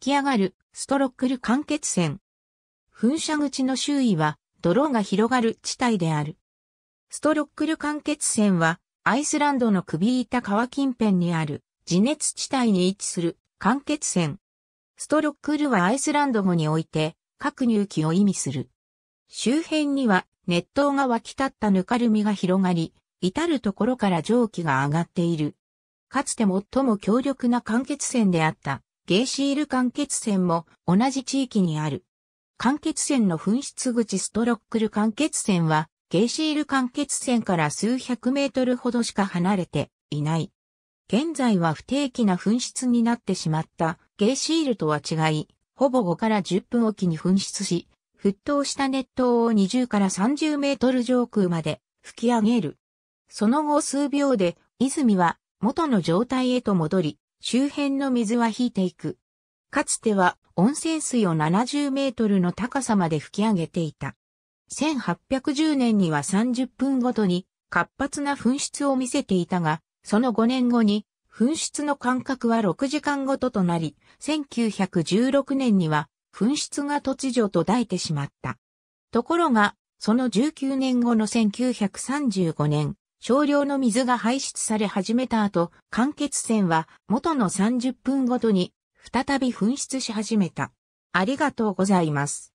吹き上がるストロックル間欠泉。噴射口の周囲は泥が広がる地帯である。ストロックル間欠泉はアイスランドの首板川近辺にある地熱地帯に位置する間欠泉。ストロックルはアイスランド語において各入気を意味する。周辺には熱湯が湧き立ったぬかるみが広がり、至るところから蒸気が上がっている。かつて最も強力な間欠泉であったゲーシール間欠泉も同じ地域にある。間欠泉の噴出口ストロックル間欠泉は、ゲーシール間欠泉から数百メートルほどしか離れていない。現在は不定期な噴出になってしまったゲーシールとは違い、ほぼ5から10分おきに噴出し、沸騰した熱湯を20から30メートル上空まで吹き上げる。その後数秒で、泉は元の状態へと戻り、周辺の水は引いていく。かつては温泉水を70メートルの高さまで吹き上げていた。1810年には30分ごとに活発な噴出を見せていたが、その5年後に噴出の間隔は6時間ごととなり、1916年には噴出が突如途絶えてしまった。ところが、その19年後の1935年、少量の水が排出され始めた後、間欠泉は元の30分ごとに再び噴出し始めた。ありがとうございます。